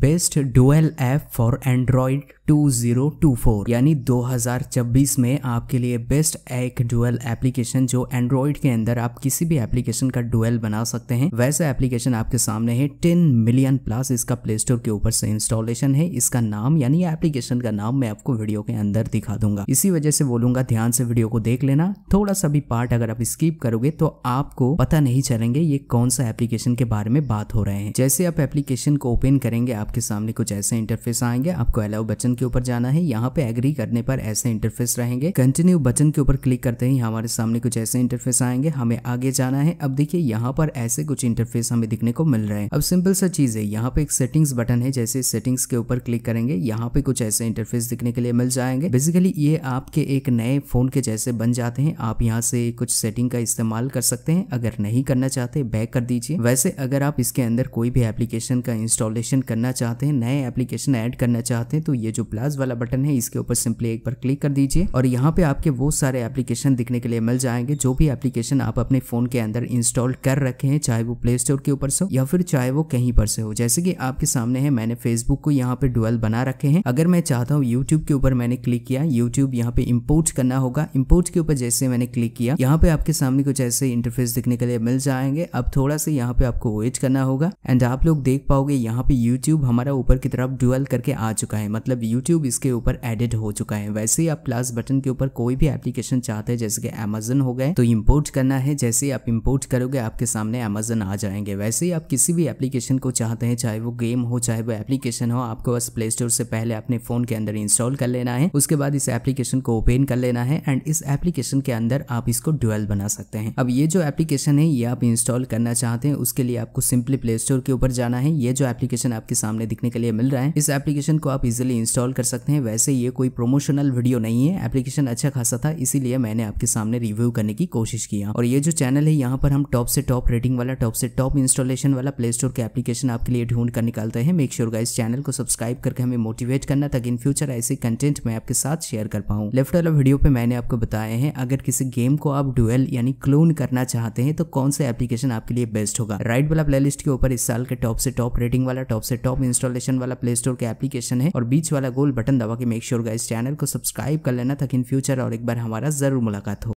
Best dual app for Android 2024 यानी 2026 में आपके लिए बेस्ट एक डुअल एप्लीकेशन जो एंड्रॉइड के अंदर आप किसी भी एप्लीकेशन का डुअल बना सकते हैं वैसा एप्लीकेशन आपके सामने है 10 मिलियन प्लस इसका प्ले स्टोर के ऊपर से इंस्टॉलेशन है इसका नाम यानी एप्लीकेशन का नाम मैं आपको वीडियो के अंदर दिखा दूंगा इसी वजह से बोलूंगा ध्यान से वीडियो को देख लेना थोड़ा सा भी पार्ट अगर आप स्कीप करोगे तो आपको पता नहीं चलेंगे ये कौन सा एप्लीकेशन के बारे में बात हो रहे हैं जैसे आप एप्लीकेशन को ओपन करेंगे आपके सामने कुछ ऐसे इंटरफेस आएंगे आपको अलाउ बटन के ऊपर जाना है यहाँ पे एग्री करने पर ऐसे इंटरफेस रहेंगे कंटिन्यू बटन के ऊपर क्लिक करते ही हमारे सामने कुछ ऐसे इंटरफेस आएंगे हमें आगे जाना है अब देखिए यहाँ पर ऐसे कुछ इंटरफेस हमें दिखने को मिल रहे हैं अब सिंपल सा चीज है यहाँ पे एक सेटिंग्स बटन है जैसे सेटिंग्स के ऊपर क्लिक करेंगे यहाँ पे कुछ ऐसे इंटरफेस दिखने के लिए मिल जाएंगे बेसिकली ये आपके एक नए फोन के जैसे बन जाते हैं आप यहाँ से कुछ सेटिंग का इस्तेमाल कर सकते हैं अगर नहीं करना चाहते बैक कर दीजिए वैसे अगर आप इसके अंदर कोई भी एप्लीकेशन का इंस्टॉलेशन करना चाहते हैं नए एप्लीकेशन ऐड करना चाहते हैं तो ये जो जो प्लस वाला बटन है इसके ऊपर सिंपली एक बार क्लिक कर दीजिए और यहाँ पे आपके वो सारे एप्लीकेशन दिखने के लिए मिल जाएंगे जो भी एप्लीकेशन आप अपने फोन के अंदर इंस्टॉल कर रखे हैं चाहे वो प्ले स्टोर के ऊपर से हो या फिर चाहे वो कहीं पर से हो जैसे कि आपके सामने है मैंने फेसबुक को यहाँ पे डुअल बना रखे हैं अगर मैं चाहता हूँ यूट्यूब के ऊपर मैंने क्लिक किया यूट्यूब यहाँ पे इम्पोर्ट करना होगा इम्पोर्ट के ऊपर जैसे मैंने क्लिक किया यहाँ पे आपके सामने कुछ ऐसे इंटरफेस दिखने के लिए मिल जाएंगे अब थोड़ा सा यहाँ पे आपको वेट करना होगा एंड आप लोग देख पाओगे यहाँ पे यूट्यूब हमारा ऊपर की तरफ डुअल करके आ चुका है मतलब यूट्यूब इसके ऊपर एडिट हो चुका है वैसे ही आप प्लस बटन के ऊपर कोई भी एप्लीकेशन चाहते हैं जैसे कि अमेजन हो गए तो इम्पोर्ट करना है जैसे ही आप इम्पोर्ट करोगे आपके सामने अमेजन आ जाएंगे वैसे ही आप किसी भी एप्लीकेशन को चाहते हैं चाहे वो गेम हो चाहे वो एप्लीकेशन हो आपको बस प्ले स्टोर से पहले अपने फोन के अंदर इंस्टॉल कर लेना है उसके बाद इस एप्लीकेशन को ओपन कर लेना है एंड इस एप्लीकेशन के अंदर आप इसको डुअल बना सकते हैं अब ये जो एप्लीकेशन है ये आप इंस्टॉल करना चाहते हैं उसके लिए आपको सिंपली प्ले स्टोर के ऊपर जाना है ये जो एप्लीकेशन आपके सामने दिखने के लिए मिल रहा है इस एप्लीकेशन को आप इजिली इंस्टॉल इंस्टॉल कर सकते हैं वैसे ये कोई प्रमोशनल वीडियो नहीं है एप्लीकेशन अच्छा खासा था इसीलिए मैंने आपके सामने रिव्यू करने की कोशिश किया और ये जो चैनल है यहाँ पर हम टॉप से टॉप रेटिंग वाला टॉप से टॉप इंस्टॉलेशन वाला प्ले स्टोर के एप्लीकेशन आपके लिए ढूंढ कर निकालते हैं मेक श्योर का इस चैनल को सब्सक्राइब करके हमें मोटिवेट करना ताकि इन फ्यूचर ऐसे कंटेंट मैं आपके साथ शेयर कर पाऊँ लेफ्ट वाला वीडियो पे मैंने आपको बताया है अगर किसी गेम को आप डुएल यानी क्लोन करना चाहते हैं तो कौन सा एप्लीकेशन आपके लिए बेस्ट होगा राइट वाला प्लेलिस्ट के ऊपर इस साल के टॉप से टॉप रेटिंग वाला टॉप से टॉप इंस्टॉलेशन वाला प्ले स्टोर के एप्लीकेशन है और बीच वाला गोल बटन दबा के मेक श्योर गाइस चैनल को सब्सक्राइब कर लेना ताकि इन फ्यूचर और एक बार हमारा ज़रूर मुलाकात हो